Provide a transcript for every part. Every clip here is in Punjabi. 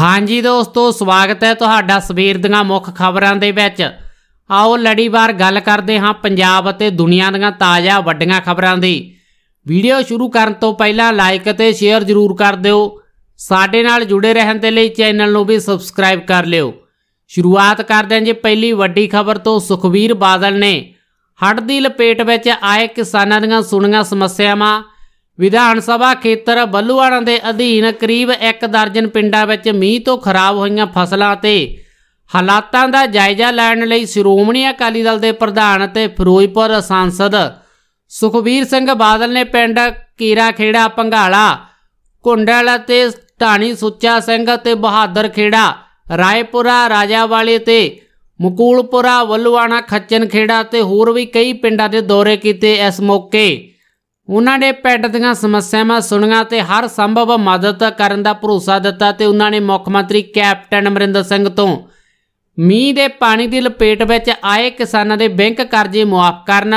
ਹਾਂਜੀ ਦੋਸਤੋ ਸਵਾਗਤ ਹੈ ਤੁਹਾਡਾ ਸਵੇਰ ਦੀਆਂ ਮੁੱਖ ਖਬਰਾਂ ਦੇ ਵਿੱਚ ਆਓ ਲੜੀਵਾਰ ਗੱਲ ਕਰਦੇ ਹਾਂ ਪੰਜਾਬ ਅਤੇ ਦੁਨੀਆ ਦੀਆਂ ਤਾਜ਼ਾ ਵੱਡੀਆਂ ਖਬਰਾਂ ਦੀ ਵੀਡੀਓ ਸ਼ੁਰੂ ਕਰਨ ਤੋਂ ਪਹਿਲਾਂ ਲਾਈਕ ਅਤੇ ਸ਼ੇਅਰ ਜ਼ਰੂਰ ਕਰ ਦਿਓ ਸਾਡੇ ਨਾਲ ਜੁੜੇ ਰਹਿਣ ਦੇ ਲਈ ਚੈਨਲ ਨੂੰ ਵੀ ਸਬਸਕ੍ਰਾਈਬ ਕਰ ਲਿਓ ਸ਼ੁਰੂਆਤ ਕਰਦੇ ਹਾਂ ਜੀ ਪਹਿਲੀ ਵੱਡੀ ਖਬਰ ਤੋਂ ਸੁਖਵੀਰ ਬਾਦਲ ਨੇ ਹੜ੍ਹ ਦੀ ਲਪੇਟ ਵਿੱਚ ਆਏ ਕਿਸਾਨਾਂ ਦੀਆਂ ਸੁਣੀਆਂ ਸਮੱਸਿਆਵਾਂ ਵਿਧਾਨ ਸਭਾ ਖੇਤਰ ਬੱਲੂਆਣਾ ਦੇ ਅਧੀਨ ਕਰੀਬ 1 ਦਰਜਨ ਪਿੰਡਾਂ ਵਿੱਚ ਮੀਂਹ ਤੋਂ ਖਰਾਬ ਹੋਈਆਂ ਫਸਲਾਂ ਤੇ ਹਾਲਾਤਾਂ ਦਾ ਜਾਇਜ਼ਾ ਲੈਣ ਲਈ ਸ਼੍ਰੋਮਣੀ ਅਕਾਲੀ ਦਲ ਦੇ ਪ੍ਰਧਾਨ ਤੇ ਫਿਰੋਜ਼ਪੁਰ ਸੰਸਦ ਸੁਖਬੀਰ ਸਿੰਘ ਬਾਦਲ ਨੇ ਪਿੰਡ ਕੀਰਾ ਖੇੜਾ ਪੰਘਾਲਾ ਕੁੰਡਲ ਅਤੇ ਢਾਣੀ ਸੁੱਚਾ ਸਿੰਘ ਤੇ ਬਹਾਦਰ ਖੇੜਾ ਰਾਏਪੁਰਾ ਰਾਜਾਵਾਲੇ ਤੇ ਮੁਕੂਲਪੁਰਾ ਵੱਲਵਾਣਾ ਖੱਚਨ ਖੇੜਾ ਤੇ ਹੋਰ ਵੀ ਕਈ ਪਿੰਡਾਂ ਦੇ ਦੌਰੇ ਕੀਤੇ ਇਸ ਮੌਕੇ ਉਹਨਾਂ ਨੇ ਪਿੰਡ ਦੀਆਂ ਸਮੱਸਿਆਵਾਂ ਸੁਣੀਆਂ ਤੇ ਹਰ ਸੰਭਵ ਮਦਦ ਕਰਨ ਦਾ ਭਰੋਸਾ ਦਿੱਤਾ ਤੇ ਉਹਨਾਂ ਨੇ ਮੁੱਖ ਮੰਤਰੀ ਕੈਪਟਨ ਅਮਰਿੰਦਰ ਸਿੰਘ ਤੋਂ ਮੀਂਹ ਦੇ ਪਾਣੀ ਦੀ ਲਪੇਟ ਵਿੱਚ ਆਏ ਕਿਸਾਨਾਂ ਦੇ ਬੈਂਕ ਕਰਜ਼ੇ ਮੁਆਫ ਕਰਨ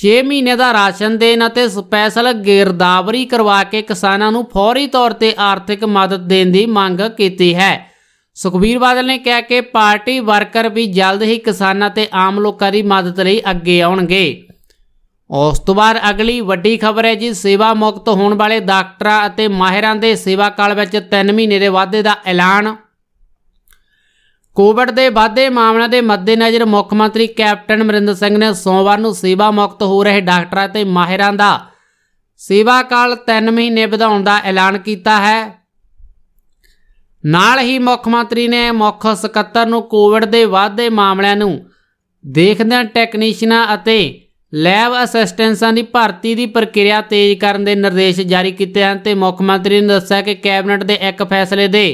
6 ਮਹੀਨੇ ਦਾ ਰਾਸ਼ਨ ਦੇਣ ਅਤੇ ਸਪੈਸ਼ਲ ਗਿਰਦਾਵਰੀ ਕਰਵਾ ਕੇ ਕਿਸਾਨਾਂ ਨੂੰ ਫੌਰੀ ਤੌਰ ਤੇ ਆਰਥਿਕ ਮਦਦ ਦੇਣ ਦੀ ਮੰਗ ਕੀਤੀ ਹੈ ਸੁਖਬੀਰ ਬਾਦਲ ਨੇ ਕਿਹਾ ਕਿ ਪਾਰਟੀ ਵਰਕਰ ਵੀ ਜਲਦ ਹੀ ਕਿਸਾਨਾਂ ਤੇ ਆਮ ਲੋਕਾਂ ਦੀ ਮਦਦ ਲਈ ਅੱਗੇ ਆਉਣਗੇ ਉਸ ਤੋਂ ਬਾਅਦ ਅਗਲੀ ਵੱਡੀ ਖਬਰ ਹੈ ਜੀ ਸੇਵਾ ਮੁਕਤ ਹੋਣ ਵਾਲੇ ਡਾਕਟਰਾਂ ਅਤੇ ਮਾਹਿਰਾਂ ਦੇ ਸੇਵਾ ਕਾਲ ਵਿੱਚ 3 ਮਹੀਨੇ ਦੇ ਵਾਧੇ ਦਾ ਐਲਾਨ ਕੋਵਿਡ ਦੇ ਵਾਧੇ ਮਾਮਲਿਆਂ ਦੇ ਮੱਦੇਨਜ਼ਰ ਮੁੱਖ ਮੰਤਰੀ ਕੈਪਟਨ ਅਮਰਿੰਦਰ ਸਿੰਘ ਨੇ ਸੋਮਵਾਰ ਨੂੰ ਸੇਵਾ ਮੁਕਤ ਹੋ ਰਹੇ ਡਾਕਟਰਾਂ ਅਤੇ ਮਾਹਿਰਾਂ ਦਾ ਸੇਵਾ ਕਾਲ 3 ਮਹੀਨੇ ਵਧਾਉਣ ਦਾ ਐਲਾਨ ਕੀਤਾ ਹੈ ਨਾਲ ਹੀ ਮੁੱਖ ਮੰਤਰੀ ਨੇ ਮੁੱਖ ਸਕੱਤਰ ਨੂੰ ਕੋਵਿਡ ਦੇ ਵਾਧੇ ਮਾਮਲਿਆਂ ਨੂੰ ਦੇਖਦਿਆਂ ਟੈਕਨੀਸ਼ੀਅਨਾਂ ਅਤੇ ਲੈਬ ਅਸਿਸਟੈਂਟਾਂ ਦੀ ਭਰਤੀ ਦੀ ਪ੍ਰਕਿਰਿਆ ਤੇਜ਼ ਕਰਨ ਦੇ ਨਿਰਦੇਸ਼ ਜਾਰੀ ਕੀਤੇ ਹਨ ਤੇ ਮੁੱਖ ਮੰਤਰੀ ਨੇ ਦੱਸਿਆ ਕਿ ਕੈਬਨਿਟ ਦੇ ਇੱਕ ਫੈਸਲੇ ਦੇ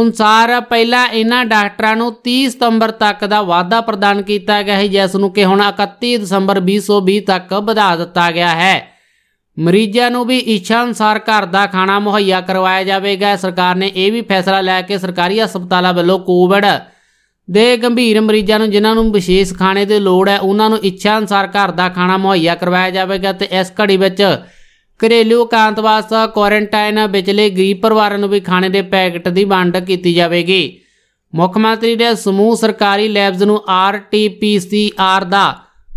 ਅਨੁਸਾਰ ਪਹਿਲਾਂ ਇਹਨਾਂ ਡਾਕਟਰਾਂ ਨੂੰ 30 ਸਤੰਬਰ ਤੱਕ ਦਾ ਵਾਅਦਾ ਪ੍ਰਦਾਨ ਕੀਤਾ ਗਿਆ ਹੈ ਜਿਸ ਨੂੰ ਕਿ ਹੁਣ 31 ਦਸੰਬਰ 2020 ਤੱਕ ਵਧਾ ਦਿੱਤਾ ਗਿਆ ਹੈ ਮਰੀਜ਼ਾਂ ਨੂੰ ਵੀ ਇੱਛਾ ਅਨੁਸਾਰ ਘਰ ਦਾ ਖਾਣਾ ਮੁਹੱਈਆ ਕਰਵਾਇਆ ਜਾਵੇਗਾ ਸਰਕਾਰ ਨੇ ਇਹ ਵੀ ਫੈਸਲਾ ਲੈ ਕੇ ਸਰਕਾਰੀ ਹਸਪਤਾਲਾਂ ਵੱਲੋਂ ਕੋਵਿਡ ਦੇ ਗੰਭੀਰ ਮਰੀਜ਼ਾਂ ਨੂੰ ਜਿਨ੍ਹਾਂ ਨੂੰ ਵਿਸ਼ੇਸ਼ ਖਾਣੇ ਦੀ ਲੋੜ ਹੈ ਉਹਨਾਂ ਨੂੰ ਇੱਛਾ ਅਨੁਸਾਰ ਘਰ ਦਾ ਖਾਣਾ ਮੁਹੱਈਆ ਕਰਵਾਇਆ ਜਾਵੇਗਾ ਤੇ ਇਸ ਘੜੀ ਵਿੱਚ ਘਰੇਲੂ ਇਕਾਂਤਵਾਸ ਕੁਆਰੰਟਾਈਨ ਵਿਚਲੇ ਗਰੀਬ ਪਰਿਵਾਰਾਂ ਨੂੰ ਵੀ ਖਾਣੇ ਦੇ ਪੈਕਟ ਦੀ ਵੰਡ ਕੀਤੀ ਜਾਵੇਗੀ ਮੁੱਖ ਮੰਤਰੀ ਨੇ ਸਮੂਹ ਸਰਕਾਰੀ ਲੈਬਸ ਨੂੰ ਆਰਟੀਪੀਸੀਆਰ ਦਾ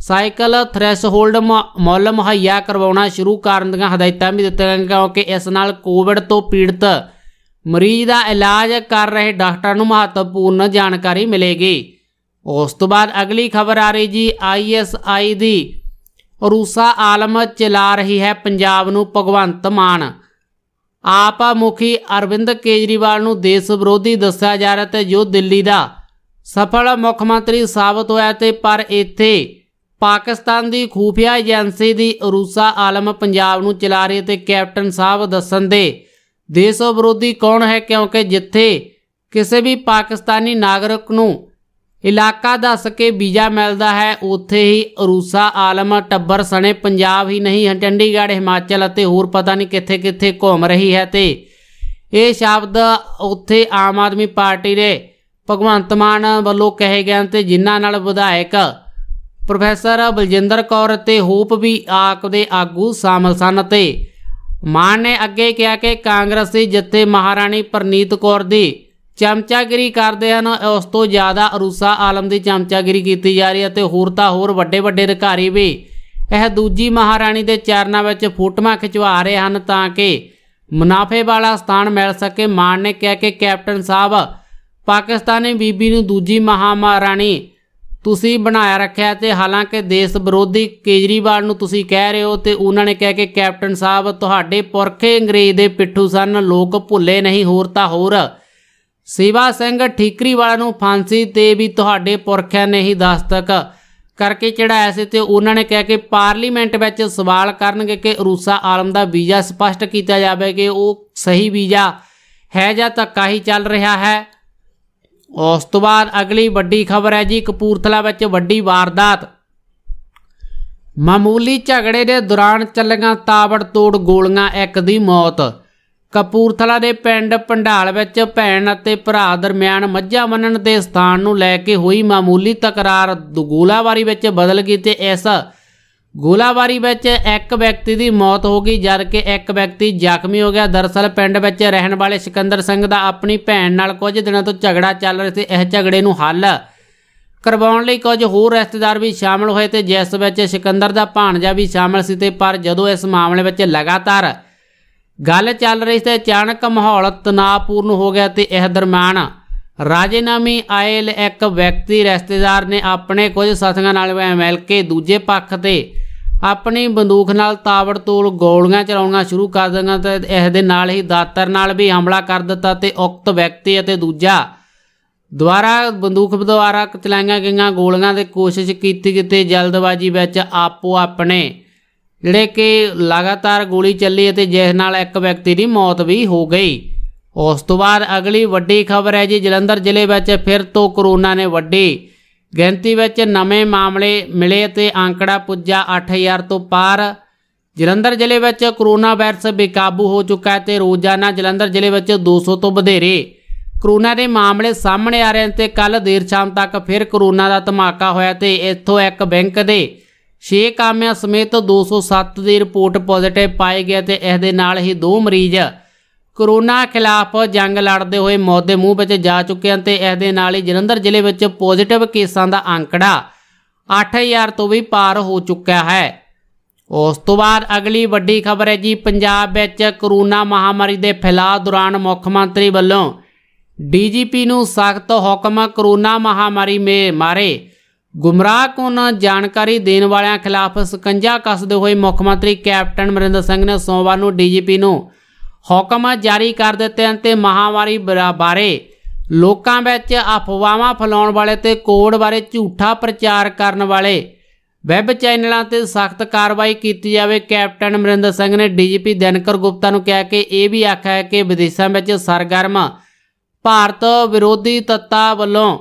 ਸਾਈਕਲ ਥ੍ਰੈਸ਼ਹੋਲਡ ਮੁੱਲ ਮੁਹੱਈਆ ਕਰਵਾਉਣਾ ਸ਼ੁਰੂ ਕਰਨ ਦੀਆਂ ਹਦਾਇਤਾਂ ਵੀ ਦਿੱਤੀਆਂ ਕਿਉਂਕਿ ਇਸ ਨਾਲ ਕੋਵਿਡ ਤੋਂ ਪੀੜਤ ਮਰੀਜ਼ ਦਾ ਇਲਾਜ ਕਰ ਰਹੇ ਡਾਕਟਰ ਨੂੰ ਮਹੱਤਵਪੂਰਨ ਜਾਣਕਾਰੀ ਮਿਲੇਗੀ ਉਸ ਤੋਂ ਬਾਅਦ ਅਗਲੀ ਖਬਰ ਆ ਰਹੀ ਜੀ ਆਈਐਸਆਈ ਦੀ ਰੂਸਾ ਆਲਮ ਚਲਾ ਰਹੀ ਹੈ ਪੰਜਾਬ ਨੂੰ ਭਗਵੰਤ ਮਾਨ ਆਪ ਮੁਖੀ ਅਰਵਿੰਦ ਕੇਜਰੀਵਾਲ ਨੂੰ ਦੇਸ਼ ਵਿਰੋਧੀ ਦੱਸਿਆ ਜਾ ਰਿਹਾ ਤੇ ਜੋ ਦਿੱਲੀ ਦਾ ਸਫਲ ਮੁੱਖ ਮੰਤਰੀ ਸਾਬਤ ਹੋਇਆ ਤੇ ਪਰ ਇੱਥੇ ਪਾਕਿਸਤਾਨ ਦੀ ਖੂਫੀਆ ਏਜੰਸੀ ਦੀ ਰੂਸਾ ਆਲਮ ਪੰਜਾਬ ਨੂੰ ਚਲਾ ਰਹੀ ਤੇ ਕੈਪਟਨ ਸਾਹਿਬ ਦੱਸਣ ਦੇ ਦੇਸ਼ ਵਿਰੋਧੀ ਕੌਣ ਹੈ ਕਿਉਂਕਿ ਜਿੱਥੇ ਕਿਸੇ ਵੀ ਪਾਕਿਸਤਾਨੀ ਨਾਗਰਿਕ ਨੂੰ ਇਲਾਕਾ ਦੱਸ ਕੇ ਵੀਜ਼ਾ ਮਿਲਦਾ ਹੈ ਉੱਥੇ ਹੀ ਅਰੂਸਾ ਆਲਮ ਟੱਬਰ ਸਣੇ ਪੰਜਾਬ ਹੀ ਨਹੀਂ ਚੰਡੀਗੜ੍ਹ ਹਿਮਾਚਲ ਅਤੇ ਹੋਰ ਪਤਾ ਨਹੀਂ ਕਿੱਥੇ-ਕਿੱਥੇ ਘੁੰਮ ਰਹੀ ਹੈ ਤੇ ਇਹ ਸ਼ਬਦ ਉੱਥੇ ਆਮ ਆਦਮੀ ਪਾਰਟੀ ਦੇ ਭਗਵੰਤ ਮਾਨ ਵੱਲੋਂ ਕਹੇ ਗਏ ਤੇ ਜਿਨ੍ਹਾਂ ਨਾਲ ਵਿਧਾਇਕ ਪ੍ਰੋਫੈਸਰ ਬਲਜਿੰਦਰ ਕੌਰ ਤੇ ਹੋਪ ਵੀ ਆਕ ਦੇ ਆਗੂ ਸ਼ਾਮਲ ਸਨ ਤੇ ਮਾਨ ਨੇ ਅੱਗੇ ਕਿਹਾ ਕਿ ਕਾਂਗਰਸੀ ਜਿੱਥੇ ਮਹਾਰਾਣੀ ਪ੍ਰਨੀਤ ਕੌਰ ਦੀ ਚਮਚਾਗਰੀ ਕਰਦੇ ਹਨ ਉਸ ਤੋਂ ਜ਼ਿਆਦਾ ਅਰੂਸਾ ਆਲਮ ਦੀ ਚਮਚਾਗਰੀ ਕੀਤੀ ਜਾ ਰਹੀ ਹੈ ਤੇ ਹੋਰ ਤਾਂ ਹੋਰ ਵੱਡੇ ਵੱਡੇ ਅਧਿਕਾਰੀ ਵੀ ਇਹ ਦੂਜੀ ਮਹਾਰਾਣੀ ਦੇ ਚਰਨਾਂ ਵਿੱਚ ਫੋਟੋਆਂ ਖਿਚਵਾ ਰਹੇ ਹਨ ਤਾਂ ਕਿ ਮੁਨਾਫੇ ਵਾਲਾ ਸਥਾਨ ਮਿਲ ਸਕੇ ਮਾਨ ਨੇ ਕਿਹਾ ਕਿ ਕੈਪਟਨ ਸਾਹਿਬ ਪਾਕਿਸਤਾਨੀ ਬੀਬੀ ਨੂੰ ਦੂਜੀ ਮਹਾਰਾਣੀ ਤੁਸੀਂ ਬਣਾਇਆ ਰੱਖਿਆ ਤੇ ਹਾਲਾਂਕਿ ਦੇਸ਼ ਵਿਰੋਧੀ ਕੇਜਰੀਵਾਲ ਨੂੰ ਤੁਸੀਂ ਕਹਿ ਰਹੇ ਹੋ ਤੇ ਉਹਨਾਂ ਨੇ ਕਹਿ ਕੇ ਕੈਪਟਨ ਸਾਹਿਬ ਤੁਹਾਡੇ ਪੁਰਖੇ ਅੰਗਰੇਜ਼ ਦੇ ਪਿੱਠੂ ਸਨ ਲੋਕ ਭੁੱਲੇ ਨਹੀਂ ਹੋਰ ਤਾਂ ਹੋਰ ਸੇਵਾ ਸਿੰਘ ਠੀਕਰੀ ਵਾਲਾ ਨੂੰ ਫਾਂਸੀ ਤੇ ਵੀ ਤੁਹਾਡੇ ਪੁਰਖਿਆਂ ਨੇ ਹੀ ਦਸਤਕ ਕਰਕੇ ਚੜਾਇਆ ਸੀ ਤੇ ਉਹਨਾਂ ਨੇ ਕਹਿ ਕੇ ਪਾਰਲੀਮੈਂਟ ਵਿੱਚ ਸਵਾਲ ਕਰਨਗੇ ਕਿ ਰੂਸਾ ਆਲਮ ਦਾ ਵੀਜ਼ਾ ਸਪਸ਼ਟ ਕੀਤਾ ਜਾਵੇ ਕਿ ਉਹ ਸਹੀ ਵੀਜ਼ਾ ਹੈ ਜਾਂ ਤਾਂ ਹੀ ਚੱਲ ਰਿਹਾ ਹੈ ਉਸ ਤੋਂ ਬਾਅਦ ਅਗਲੀ ਵੱਡੀ ਖਬਰ ਹੈ ਜੀ ਕਪੂਰਥਲਾ ਵਿੱਚ ਵੱਡੀ ਵਾਰਦਾਤ ਮਾਮੂਲੀ ਝਗੜੇ ਦੇ ਦੌਰਾਨ ਚੱਲੀਆਂ ਤਾਬੜ ਤੋੜ ਗੋਲੀਆਂ ਇੱਕ ਦੀ ਮੌਤ ਕਪੂਰਥਲਾ ਦੇ ਪਿੰਡ ਪੰਡਾਲ ਵਿੱਚ ਭੈਣ ਅਤੇ ਭਰਾ ਦਰਮਿਆਨ ਮੱਝਾਂ ਮੰਨਣ ਦੇ ਸਥਾਨ ਨੂੰ ਲੈ ਕੇ ਹੋਈ ਮਾਮੂਲੀ ਤਕਰਾਰ ਗੋਲਾਬਾਰੀ ਵਿੱਚ ਬਦਲ ਗਈ ਤੇ ਇਸ ਗੋਲਾਬਾਰੀ ਵਿੱਚ ਇੱਕ ਵਿਅਕਤੀ ਦੀ ਮੌਤ ਹੋ ਗਈ ਜਦ ਕਿ ਇੱਕ ਵਿਅਕਤੀ ਜ਼ਖਮੀ ਹੋ ਗਿਆ ਦਰਸਲ ਪਿੰਡ ਵਿੱਚ ਰਹਿਣ ਵਾਲੇ ਸਿਕੰਦਰ ਸਿੰਘ ਦਾ ਆਪਣੀ ਭੈਣ ਨਾਲ ਕੁਝ ਦਿਨਾਂ ਤੋਂ ਝਗੜਾ ਚੱਲ ਰਿਹਾ ਸੀ ਇਹ ਝਗੜੇ ਨੂੰ ਹੱਲ ਕਰਵਾਉਣ ਲਈ ਕੁਝ ਹੋਰ ਰਿਸ਼ਤੇਦਾਰ ਵੀ ਸ਼ਾਮਲ ਹੋਏ ਤੇ ਜਿਸ ਵਿੱਚ ਸਿਕੰਦਰ ਦਾ ਭਾਣਜਾ ਵੀ ਸ਼ਾਮਲ ਸੀ ਤੇ ਪਰ ਜਦੋਂ ਇਸ ਮਾਮਲੇ ਵਿੱਚ ਲਗਾਤਾਰ ਗੱਲ ਚੱਲ ਰਹੀ ਸੀ ਤੇ ਅਚਾਨਕ ਮਾਹੌਲ ਤਣਾਅਪੂਰਨ ਹੋ ਗਿਆ ਤੇ ਇਹ ਦਰਮਿਆਨ ਰਾਜੇਨਾਮੀ ਆਇਲ ਇੱਕ ਵਿਅਕਤੀ ਰਿਸ਼ਤੇਦਾਰ ਨੇ ਆਪਣੇ ਕੁਝ ਸਾਥੀਆਂ ਨਾਲ ਮਿਲ ਕੇ ਦੂਜੇ ਪੱਖ ਤੇ ਆਪਣੀ ਬੰਦੂਕ ਨਾਲ ਤਾਬੜਤੋੜ ਗੋਲੀਆਂ ਚਲਾਉਣਾ ਸ਼ੁਰੂ ਕਰ ਦਿੰਦਾ ਤੇ ਇਸ ਦੇ ਨਾਲ ਹੀ ਦਾਤਰ ਨਾਲ ਵੀ ਹਮਲਾ ਕਰ ਦਿੱਤਾ ਤੇ ਉਕਤ ਵਿਅਕਤੀ ਅਤੇ ਦੂਜਾ ਦੁਆਰਾ ਬੰਦੂਕ ਦੁਆਰਾ ਚਲਾਈਆਂ ਗਈਆਂ ਗੋਲੀਆਂ ਦੇ ਕੋਸ਼ਿਸ਼ ਕੀਤੀ ਕਿਤੇ ਜਲਦਬਾਜ਼ੀ ਵਿੱਚ ਆਪੋ ਆਪਣੇ ਜਿਹੜੇ ਕਿ ਲਗਾਤਾਰ ਗੋਲੀ ਚੱਲੀ ਅਤੇ ਜਿਸ ਨਾਲ ਇੱਕ ਵਿਅਕਤੀ ਦੀ ਮੌਤ ਵੀ ਹੋ ਗਈ ਉਸ ਤੋਂ ਬਾਅਦ ਅਗਲੀ ਵੱਡੀ ਖਬਰ ਹੈ ਜੀ ਜਲੰਧਰ ਜ਼ਿਲ੍ਹੇ ਵਿੱਚ ਫਿਰ ਤੋਂ ਕਰੋਨਾ ਨੇ ਵੱਡੀ ਗਿਣਤੀ ਵਿੱਚ ਨਵੇਂ ਮਾਮਲੇ ਮਿਲੇ ਤੇ ਅੰਕੜਾ ਪੁੱਜਾ 8000 ਤੋਂ ਪਾਰ ਜਲੰਧਰ ਜ਼ਿਲ੍ਹੇ ਵਿੱਚ ਕਰੋਨਾ ਵਾਇਰਸ ਬੇਕਾਬੂ ਹੋ ਚੁੱਕਾ ਹੈ ਤੇ ਰੋਜ਼ਾਨਾ ਜਲੰਧਰ ਜ਼ਿਲ੍ਹੇ ਵਿੱਚ 200 ਤੋਂ ਵਧੇਰੇ ਕਰੋਨਾ ਦੇ ਮਾਮਲੇ ਸਾਹਮਣੇ ਆ ਰਹੇ ਨੇ ਤੇ ਕੱਲ ਦੇਰ ਸ਼ਾਮ ਤੱਕ ਫਿਰ ਕਰੋਨਾ ਦਾ ਧਮਾਕਾ ਹੋਇਆ ਤੇ ਇੱਥੋਂ ਇੱਕ ਬੈਂਕ ਦੇ 6 ਕਾਮਿਆਂ ਸਮੇਤ 207 ਦੀ ਰਿਪੋਰਟ ਪੋਜ਼ਿਟਿਵ ਪਾਈ ਗਈ ਤੇ ਇਸ ਦੇ ਨਾਲ ਹੀ ਦੋ ਮਰੀਜ਼ ਕਰੋਨਾ ਖਿਲਾਫ ਜੰਗ ਲੜਦੇ ਹੋਏ ਮੌਤ ਦੇ ਮੂੰਹ ਵਿੱਚ ਜਾ ਚੁੱਕੇ ਹਨ ਤੇ ਇਸ ਦੇ ਨਾਲ ਹੀ ਜਲੰਧਰ ਜ਼ਿਲ੍ਹੇ ਵਿੱਚ ਪੋਜ਼ਿਟਿਵ ਕੇਸਾਂ ਦਾ ਅੰਕੜਾ 8000 ਤੋਂ ਵੀ ਪਾਰ ਹੋ ਚੁੱਕਿਆ ਹੈ ਉਸ ਤੋਂ ਬਾਅਦ ਅਗਲੀ ਵੱਡੀ ਖਬਰ ਹੈ ਜੀ ਪੰਜਾਬ ਵਿੱਚ ਕਰੋਨਾ ਮਹਾਮਾਰੀ ਦੇ ਫੈਲਾਅ ਦੌਰਾਨ ਮੁੱਖ ਮੰਤਰੀ ਵੱਲੋਂ ਡੀਜੀਪੀ ਨੂੰ ਸਖਤ ਹੁਕਮ ਕਰੋਨਾ ਮਹਾਮਾਰੀ ਮੇ ਮਾਰੇ ਗੁੰਮਰਾਹਕੁਨ ਜਾਣਕਾਰੀ ਦੇਣ ਵਾਲਿਆਂ ਖਿਲਾਫ ਸਕੰਜਾ ਕੱਸਦੇ ਹੋਏ ਮੁੱਖ ਮੰਤਰੀ ਕੈਪਟਨ ਮਰਿੰਦਰ ਸਿੰਘ ਨੇ ਸੋਮਵਾਰ ਨੂੰ ਡੀਜੀਪੀ ਨੂੰ ਹੁਕਮ ਜਾਰੀ ਕਰ ਦਿੱਤੇ ਹਨ ਤੇ ਮਹਾਮਾਰੀ ਬਾਰੇ ਲੋਕਾਂ ਵਿੱਚ ਅਫਵਾਹਾਂ ਫੈਲਾਉਣ ਵਾਲੇ ਤੇ ਕੋੜ ਬਾਰੇ ਝੂਠਾ ਪ੍ਰਚਾਰ ਕਰਨ ਵਾਲੇ ਵੈਬ ਚੈਨਲਾਂ ਤੇ ਸਖਤ ਕਾਰਵਾਈ ਕੀਤੀ ਜਾਵੇ ਕੈਪਟਨ ਅਮਰਿੰਦਰ ਸਿੰਘ ਨੇ ਡੀਜੀਪੀ ਦਿਨਕਰ ਗੁਪਤਾ ਨੂੰ ਕਿਹਾ ਕਿ ਇਹ ਵੀ ਆਖਿਆ ਹੈ ਕਿ ਵਿਦੇਸ਼ਾਂ ਵਿੱਚ ਸਰਗਰਮ ਭਾਰਤ ਵਿਰੋਧੀ ਤੱਤਾਂ ਵੱਲੋਂ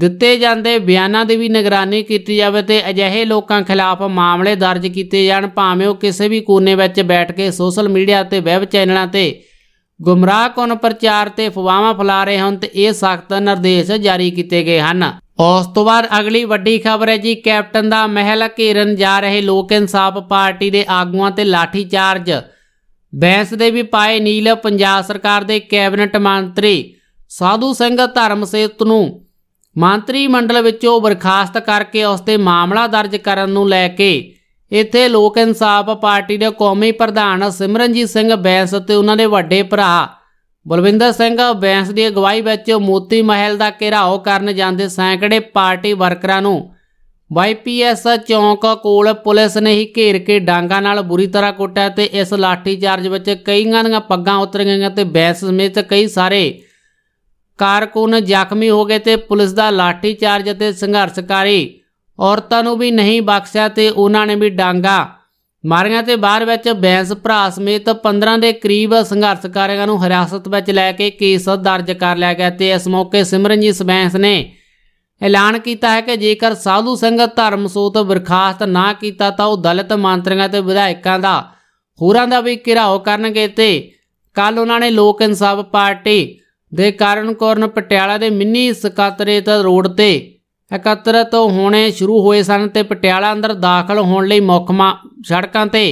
ਦਿੱਤੇ ਜਾਂਦੇ ਬਿਆਨਾਂ ਦੀ ਵੀ ਨਿਗਰਾਨੀ ਕੀਤੀ ਜਾਵੇ ਤੇ ਅਜਿਹੇ ਲੋਕਾਂ ਖਿਲਾਫ ਮਾਮਲੇ ਦਰਜ ਕੀਤੇ ਜਾਣ ਭਾਵੇਂ ਉਹ ਕਿਸੇ ਵੀ ਕੋਨੇ ਵਿੱਚ ਬੈਠ ਕੇ ਸੋਸ਼ਲ ਮੀਡੀਆ ਤੇ ਵੈਬ ਚੈਨਲਾਂ ਤੇ ਗੁੰਮਰਾਹਕੁਨ ਪ੍ਰਚਾਰ ਤੇ ਫਵਾਹਾਂ ਫਲਾ ਰਹੇ ਹਨ ਤੇ ਇਹ ਸਖਤ ਨਿਰਦੇਸ਼ ਜਾਰੀ ਕੀਤੇ ਗਏ ਹਨ ਉਸ ਤੋਂ ਬਾਅਦ ਅਗਲੀ ਵੱਡੀ ਖਬਰ ਹੈ ਜੀ ਕੈਪਟਨ ਦਾ ਮਹਿਲ ਘੇਰਨ ਜਾ ਰਹੇ ਲੋਕ ਇਨਸਾਫ ਪਾਰਟੀ ਦੇ ਆਗੂਆਂ ਤੇ ਲਾਠੀ ਚਾਰਜ ਬੈਂਸ ਦੇ ਵੀ ਪਾਏ ਨੀਲ ਪੰਜਾਬ ਸਰਕਾਰ ਦੇ ਕੈਬਨਿਟ ਮੰਤਰੀ ਸਾਧੂ ਸਿੰਘ ਧਰਮਸੇਤ ਨੂੰ ਮੰਤਰੀ ਮੰਡਲ ਵਿੱਚੋਂ ਬਰਖਾਸਤ ਕਰਕੇ ਉਸ ਤੇ ਮਾਮਲਾ ਦਰਜ ਕਰਨ ਨੂੰ ਲੈ ਕੇ ਇੱਥੇ ਲੋਕ ਇਨਸਾਫ ਪਾਰਟੀ ਦੇ ਕੌਮੀ ਪ੍ਰਧਾਨ ਸਿਮਰਨਜੀਤ ਸਿੰਘ ਬੈਂਸ ਅਤੇ ਉਹਨਾਂ ਦੇ ਵੱਡੇ ਭਰਾ ਬਲਵਿੰਦਰ ਸਿੰਘ ਬੈਂਸ ਦੀ ਅਗਵਾਈ ਵਿੱਚ ਮੋਤੀ ਮਹਿਲ ਦਾ ਘੇਰਾਓ ਕਰਨ ਜਾਂਦੇ ਸੈਂਕੜੇ ਪਾਰਟੀ ਵਰਕਰਾਂ ਨੂੰ ਵਾਈਪੀਐਸ ਚੌਂਕ ਕੋਲ ਪੁਲਿਸ ਨੇ ਹੀ ਘੇਰ ਕੇ ਡਾਂਗਾ ਨਾਲ ਬੁਰੀ ਤਰ੍ਹਾਂ ਕੁੱਟਿਆ ਤੇ ਇਸ ਲਾਠੀ ਚਾਰਜ ਵਿੱਚ ਕਈਆਂ ਦੀਆਂ ਪੱਗਾਂ ਉਤਰ ਗਈਆਂ ਤੇ ਬੈਂਸ ਸਮੇਤ ਕਈ ਸਾਰੇ ਕਾਰਕੁਨ ਜ਼ਖਮੀ ਹੋ ਗਏ ਤੇ ਪੁਲਿਸ ਦਾ ਚਾਰਜ ਅਤੇ ਸੰਘਰਸ਼ਕਾਰੀ ਔਰਤਾਂ ਨੂੰ ਵੀ ਨਹੀਂ ਬਖਸ਼ਿਆ ਤੇ ਉਹਨਾਂ ਨੇ ਵੀ ਡਾਂਗਾ ਮਾਰੀਆਂ ਤੇ ਬਾਹਰ ਵਿੱਚ ਬੈਂਸ ਭਰਾ ਸਮੇਤ 15 ਦੇ ਕਰੀਬ ਸੰਘਰਸ਼ਕਾਰੀਆਂ ਨੂੰ ਹਿਰਾਸਤ ਵਿੱਚ ਲੈ ਕੇ ਕੇਸ ਦਰਜ ਕਰ ਲਿਆ ਗਿਆ ਤੇ ਇਸ ਮੌਕੇ ਸਿਮਰਨਜੀਤ ਬੈਂਸ ਨੇ ਐਲਾਨ ਕੀਤਾ ਹੈ ਕਿ ਜੇਕਰ ਸਾਧੂ ਧਰਮ ਸੋਤ ਬਰਖਾਸਤ ਨਾ ਕੀਤਾ ਤਾਂ ਉਹ ਦਲਿਤ ਮੰਤਰੀਆਂ ਤੇ ਵਿਧਾਇਕਾਂ ਦਾ ਹੋਰਾਂ ਦਾ ਵੀ ਘਿਰਾਓ ਕਰਨਗੇ ਤੇ ਕੱਲ ਉਹਨਾਂ ਨੇ ਲੋਕ ਇਨਸਾਫ ਪਾਰਟੀ ਦੇ ਕਾਰਨ ਕੋਰਨ ਪਟਿਆਲਾ ਦੇ ਮਿੰਨੀ ਸਕੱਤਰੇਤ ਰੋਡ ਤੇ ਇਕੱਤਰਤ ਹੋਣੇ ਸ਼ੁਰੂ ਹੋਏ ਸਨ ਤੇ ਪਟਿਆਲਾ ਅੰਦਰ ਦਾਖਲ ਹੋਣ ਲਈ ਮੁੱਖਮਾ ਸੜਕਾਂ ਤੇ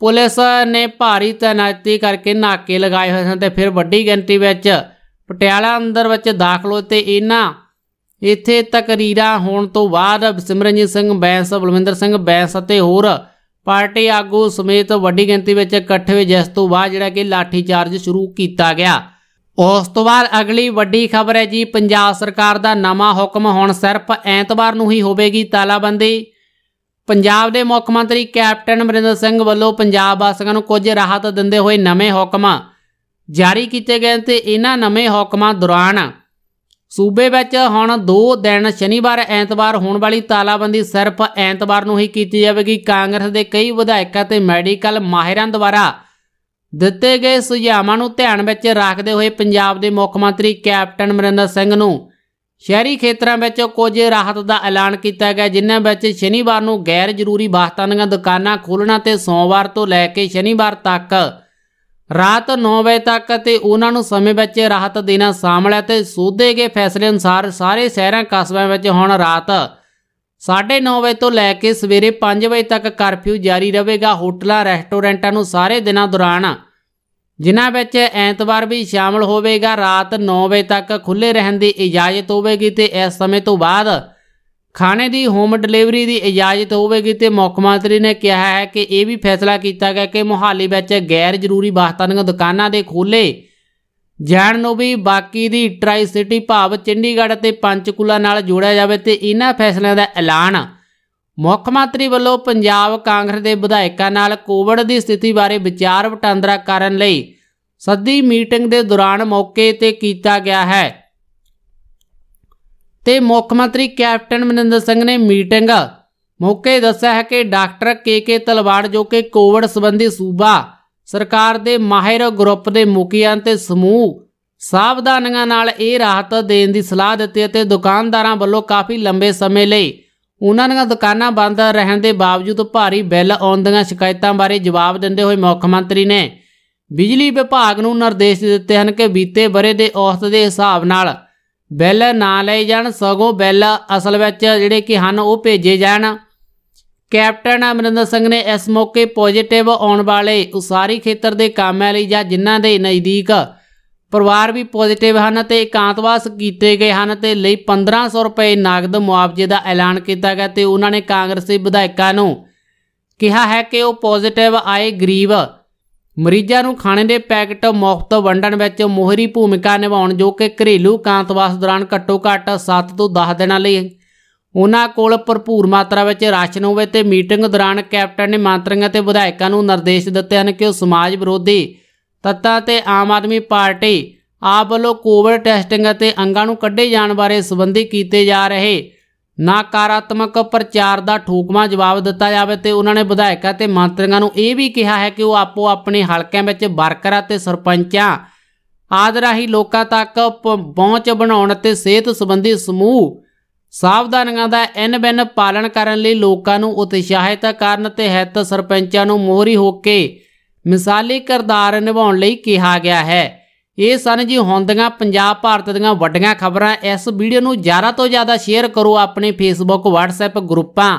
ਪੁਲਿਸ ਨੇ ਭਾਰੀ ਤਨਾਤੀ ਕਰਕੇ ਨਾਕੇ ਲਗਾਏ ਹੋਏ ਸਨ ਤੇ ਫਿਰ ਵੱਡੀ ਗਿਣਤੀ ਵਿੱਚ ਪਟਿਆਲਾ ਅੰਦਰ ਵਿੱਚ ਦਾਖਲ ਹੋਏ ਤੇ ਇਹਨਾਂ ਇੱਥੇ ਤਕਰੀਰਾਂ ਹੋਣ ਤੋਂ ਬਾਅਦ ਸਿਮਰਨਜੀਤ ਸਿੰਘ ਬੈਂਸ ਬਲਵਿੰਦਰ ਸਿੰਘ ਬੈਂਸ ਅਤੇ ਹੋਰ ਪਾਰਟੀ ਆਗੂ ਸਮੇਤ ਵੱਡੀ ਗਿਣਤੀ ਵਿੱਚ ਇਕੱਠੇ ਹੋਏ ਜਿਸ ਤੋਂ ਬਾਅਦ ਜਿਹੜਾ ਕਿ ਲਾਠੀ ਚਾਰਜ ਸ਼ੁਰੂ ਕੀਤਾ ਗਿਆ ਉਸ ਤੋਂ ਬਾਅਦ ਅਗਲੀ ਵੱਡੀ ਖਬਰ ਹੈ ਜੀ ਪੰਜਾਬ ਸਰਕਾਰ ਦਾ ਨਵਾਂ ਹੁਕਮ ਹੁਣ ਸਿਰਫ ਐਤਵਾਰ ਨੂੰ ਹੀ ਹੋਵੇਗੀ ਤਾਲਾਬੰਦੀ ਪੰਜਾਬ ਦੇ ਮੁੱਖ ਮੰਤਰੀ ਕੈਪਟਨ ਅਮਰਿੰਦਰ ਸਿੰਘ ਵੱਲੋਂ ਪੰਜਾਬ ਵਾਸੀਆਂ ਨੂੰ ਕੁਝ ਰਾਹਤ ਦਿੰਦੇ ਹੋਏ ਨਵੇਂ ਹੁਕਮ ਜਾਰੀ ਕੀਤੇ ਗਏ ਤੇ ਇਹਨਾਂ ਨਵੇਂ ਹੁਕਮਾਂ ਦੌਰਾਨ ਸੂਬੇ ਵਿੱਚ ਹੁਣ 2 ਦਿਨ ਸ਼ਨੀਵਾਰ ਐਤਵਾਰ ਹੋਣ ਵਾਲੀ ਤਾਲਾਬੰਦੀ ਸਿਰਫ ਐਤਵਾਰ ਨੂੰ ਹੀ ਕੀਤੀ ਜਾਵੇਗੀ ਕਾਂਗਰਸ ਦੇ ਕਈ ਵਿਧਾਇਕਾਂ ਤੇ ਮੈਡੀਕਲ ਮਾਹਿਰਾਂ ਦੁਆਰਾ ਦਿੱਤੇ ਗਏ ਸੁਝਾਵਾਂ ਨੂੰ ਧਿਆਨ ਵਿੱਚ ਰੱਖਦੇ ਹੋਏ ਪੰਜਾਬ ਦੇ ਮੁੱਖ ਮੰਤਰੀ ਕੈਪਟਨ ਮਰਿੰਦਰ ਸਿੰਘ ਨੂੰ ਸ਼ਹਿਰੀ ਖੇਤਰਾਂ ਵਿੱਚ ਕੁਝ ਰਾਹਤ ਦਾ ਐਲਾਨ ਕੀਤਾ ਗਿਆ ਜਿਨ੍ਹਾਂ ਵਿੱਚ ਸ਼ਨੀਵਾਰ ਨੂੰ ਗੈਰ ਜ਼ਰੂਰੀ ਵਸਤਾਂ ਦੀਆਂ ਦੁਕਾਨਾਂ ਖੋਲਣਾ ਤੇ ਸੋਮਵਾਰ ਤੋਂ ਲੈ ਕੇ ਸ਼ਨੀਵਾਰ ਤੱਕ ਰਾਤ 9 ਵਜੇ ਤੱਕ ਅਤੇ ਉਹਨਾਂ ਨੂੰ ਸਮੇਂ ਵਿੱਚ ਰਾਹਤ ਦੇਣਾ ਸ਼ਾਮਲ ਹੈ ਤੇ ਸੋਧੇ ਗਏ ਫੈਸਲੇ ਅਨੁਸਾਰ ਸਾਰੇ ਸ਼ਹਿਰਾਂ ਕਸਬਿਆਂ ਵਿੱਚ ਹੁਣ ਰਾਤ 9:30 ਵਜੇ ਤੋਂ ਲੈ ਕੇ ਸਵੇਰੇ 5 ਵਜੇ ਤੱਕ ਕਰਫਿਊ ਜਾਰੀ ਰਹੇਗਾ ਹੋਟਲਾਂ ਰੈਸਟੋਰੈਂਟਾਂ ਨੂੰ ਸਾਰੇ ਦਿਨਾਂ ਦੌਰਾਨ ਜਿਨ੍ਹਾਂ ਵਿੱਚ ਐਤਵਾਰ ਵੀ ਸ਼ਾਮਲ ਹੋਵੇਗਾ ਰਾਤ 9 ਵਜੇ ਤੱਕ ਖੁੱਲੇ ਰਹਿਣ ਦੀ ਇਜਾਜ਼ਤ ਹੋਵੇਗੀ ਤੇ ਇਸ ਸਮੇਂ ਤੋਂ ਬਾਅਦ ਖਾਣੇ ਦੀ ਹੋਮ ਡਿਲੀਵਰੀ ਦੀ ਇਜਾਜ਼ਤ ਹੋਵੇਗੀ ਤੇ ਮੁੱਖ ਮੰਤਰੀ ਨੇ ਕਿਹਾ ਹੈ ਕਿ ਇਹ ਵੀ ਫੈਸਲਾ ਕੀਤਾ ਗਿਆ ਕਿ ਮੁਹਾਲੀ ਵਿੱਚ ਗੈਰ ਜ਼ਰੂਰੀ ਵਸਤਾਂ ਦੀਆਂ ਦੁਕਾਨਾਂ ਦੇ ਖੋਲੇ ਜੈਨ ਨੂੰ ਵੀ ਬਾਕੀ ਦੀ ਟਰਾਈ ਸਿਟੀ ਭਾਵ ਚੰਡੀਗੜ੍ਹ ਅਤੇ ਪੰਚਕੂਲਾ ਨਾਲ ਜੋੜਿਆ ਜਾਵੇ ਤੇ ਇਹਨਾਂ ਫੈਸਲਿਆਂ ਦਾ ਐਲਾਨ ਮੁੱਖ ਮੰਤਰੀ ਵੱਲੋਂ ਪੰਜਾਬ ਕਾਂਗਰਸ ਦੇ ਵਿਧਾਇਕਾਂ ਨਾਲ ਕੋਵਿਡ ਦੀ ਸਥਿਤੀ ਬਾਰੇ ਵਿਚਾਰ ਵਟਾਂਦਰਾ ਕਰਨ ਲਈ ਸੱਦੀ ਮੀਟਿੰਗ ਦੇ ਦੌਰਾਨ ਮੌਕੇ ਤੇ ਕੀਤਾ ਗਿਆ ਹੈ ਤੇ ਮੁੱਖ ਮੰਤਰੀ ਕੈਪਟਨ ਮਨਿੰਦਰ ਸਿੰਘ ਨੇ ਮੀਟਿੰਗ ਮੌਕੇ ਦੱਸਿਆ ਹੈ ਕਿ ਡਾਕਟਰ ਕੇ ਕੇ ਤਲਵਾੜ ਜੋ ਕਿ ਕੋਵਿਡ ਸੰਬੰਧੀ ਸੂਬਾ ਸਰਕਾਰ ਦੇ ਮਾਹਿਰ ਗਰੁੱਪ ਦੇ ਮੁਖੀਆਂ ਤੇ ਸਮੂਹ ਸਾਵਧਾਨੀਆਂ ਨਾਲ ਇਹ ਰਾਹਤ ਦੇਣ ਦੀ ਸਲਾਹ ਦਿੱਤੀ ਅਤੇ ਦੁਕਾਨਦਾਰਾਂ ਵੱਲੋਂ ਕਾਫੀ ਲੰਬੇ ਸਮੇਂ ਲਈ ਉਹਨਾਂ ਦੀਆਂ ਦੁਕਾਨਾਂ ਬੰਦ ਰਹਿਣ ਦੇ ਬਾਵਜੂਦ ਭਾਰੀ ਬਿੱਲ ਆਉਣ ਦੀਆਂ ਸ਼ਿਕਾਇਤਾਂ ਬਾਰੇ ਜਵਾਬ ਦਿੰਦੇ ਹੋਏ ਮੁੱਖ ਮੰਤਰੀ ਨੇ ਬਿਜਲੀ ਵਿਭਾਗ ਨੂੰ ਨਿਰਦੇਸ਼ ਦਿੱਤੇ ਹਨ ਕਿ ਬੀਤੇ ਬਰੇ ਦੇ ਔਸਤ ਦੇ ਹਿਸਾਬ ਨਾਲ ਬਿੱਲ ਨਾ ਲਏ ਜਾਣ ਸਗੋਂ ਬਿੱਲ ਅਸਲ ਵਿੱਚ ਜਿਹੜੇ ਕਿ ਹਨ ਉਹ ਭੇਜੇ ਜਾਣ ਕੈਪਟਨ ਅਮਰਿੰਦਰ ਸਿੰਘ ਨੇ ਇਸ ਮੌਕੇ ਪੋਜ਼ਿਟਿਵ ਆਉਣ ਵਾਲੇ ਉਸਾਰੀ ਖੇਤਰ ਦੇ ਕਾਮਿਆਂ ਲਈ ਜਾਂ ਜਿਨ੍ਹਾਂ ਦੇ ਨਜ਼ਦੀਕ ਪਰਿਵਾਰ ਵੀ ਪੋਜ਼ਿਟਿਵ ਹਨ ਤੇ ਇਕਾਂਤਵਾਸ ਕੀਤੇ ਗਏ ਹਨ ਤੇ ਲਈ 1500 ਰੁਪਏ ਨਗਦ ਮੁਆਵਜ਼ੇ ਦਾ ਐਲਾਨ ਕੀਤਾ ਗਿਆ ਤੇ ਉਹਨਾਂ ਨੇ ਕਾਂਗਰਸੀ ਵਿਧਾਇਕਾਂ ਨੂੰ ਕਿਹਾ ਹੈ ਕਿ ਉਹ ਪੋਜ਼ਿਟਿਵ ਆਏ ਗਰੀਬ ਮਰੀਜ਼ਾਂ ਨੂੰ ਖਾਣੇ ਦੇ ਪੈਕਟ ਮੁਫਤ ਵੰਡਣ ਵਿੱਚ ਮੋਹਰੀ ਭੂਮਿਕਾ ਨਿਭਾਉਣ ਜੋ ਕਿ ਘਰੇਲੂ ਕਾਂਤਵਾਸ ਦੌਰਾਨ ਘੱਟੋ-ਘੱਟ 7 ਤੋਂ 10 ਦਿਨਾਂ ਲਈ ਉਹਨਾਂ ਕੋਲ ਭਰਪੂਰ ਮਾਤਰਾ ਵਿੱਚ ਰਾਸ਼ਨ ਹੋਵੇ ਤੇ ਮੀਟਿੰਗ ਦੌਰਾਨ ਕੈਪਟਨ ਨੇ ਮੰਤਰੀਆਂ ਤੇ ਵਿਧਾਇਕਾਂ ਨੂੰ ਨਿਰਦੇਸ਼ ਦਿੱਤੇ ਹਨ ਕਿ ਉਹ ਸਮਾਜ ਵਿਰੋਧੀ ਤੱਤਾਂ ਤੇ ਆਮ ਆਦਮੀ ਪਾਰਟੀ ਆਪ ਵੱਲੋਂ ਕੋਵਿਡ ਟੈਸਟਿੰਗ ਅਤੇ ਅੰਗਾਂ ਨੂੰ ਕੱਢੇ ਜਾਣ ਬਾਰੇ ਸੰਬੰਧੀ ਕੀਤੇ ਜਾ ਰਹੇ ਨਕਾਰਾਤਮਕ ਪ੍ਰਚਾਰ ਦਾ ਠੋਕਵਾ ਜਵਾਬ ਦਿੱਤਾ ਜਾਵੇ ਤੇ ਉਹਨਾਂ ਨੇ ਵਿਧਾਇਕਾਂ ਤੇ ਮੰਤਰੀਆਂ ਨੂੰ ਇਹ ਵੀ ਕਿਹਾ ਹੈ ਕਿ ਉਹ ਆਪੋ ਆਪਣੇ ਹਲਕਿਆਂ ਵਿੱਚ ਵਰਕਰਾਂ ਤੇ ਸਰਪੰਚਾਂ ਆਦਰਾਹੀ ਲੋਕਾਂ ਤੱਕ ਪਹੁੰਚ ਬਣਾਉਣ ਅਤੇ ਸਿਹਤ ਸੰਬੰਧੀ ਸਮੂਹ ਸਾਵਧਾਨੀਆਂ ਦਾ ਐਨ ਬੈਨ ਪਾਲਣ ਕਰਨ ਲਈ ਲੋਕਾਂ ਨੂੰ ਉਤਸ਼ਾਹਿਤ ਕਰਨ ਤੇ ਹਿੱਤ ਸਰਪੰਚਾਂ ਨੂੰ ਮੋਹਰੀ ਹੋ ਕੇ ਮਿਸਾਲੀ ਕਿਰਦਾਰ ਨਿਭਾਉਣ ਲਈ ਕਿਹਾ ਗਿਆ ਹੈ ਇਹ ਸਨ ਜੀ ਹੁੰਦੀਆਂ ਪੰਜਾਬ ਭਾਰਤ ਦੀਆਂ ਵੱਡੀਆਂ ਖਬਰਾਂ ਇਸ ਵੀਡੀਓ ਨੂੰ ਜ਼ਿਆਦਾ ਤੋਂ ਜ਼ਿਆਦਾ ਸ਼ੇਅਰ ਕਰੋ ਆਪਣੇ ਫੇਸਬੁੱਕ WhatsApp ਗਰੁੱਪਾਂ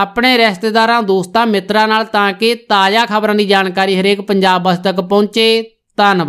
ਆਪਣੇ ਰਿਸ਼ਤੇਦਾਰਾਂ ਦੋਸਤਾਂ ਮਿੱਤਰਾਂ ਨਾਲ ਤਾਂ ਕਿ ਤਾਜ਼ਾ ਖਬਰਾਂ ਦੀ ਜਾਣਕਾਰੀ ਹਰੇਕ ਪੰਜਾਬ ਵਾਸੀ ਤੱਕ ਪਹੁੰਚੇ ਧੰਨਵਾਦ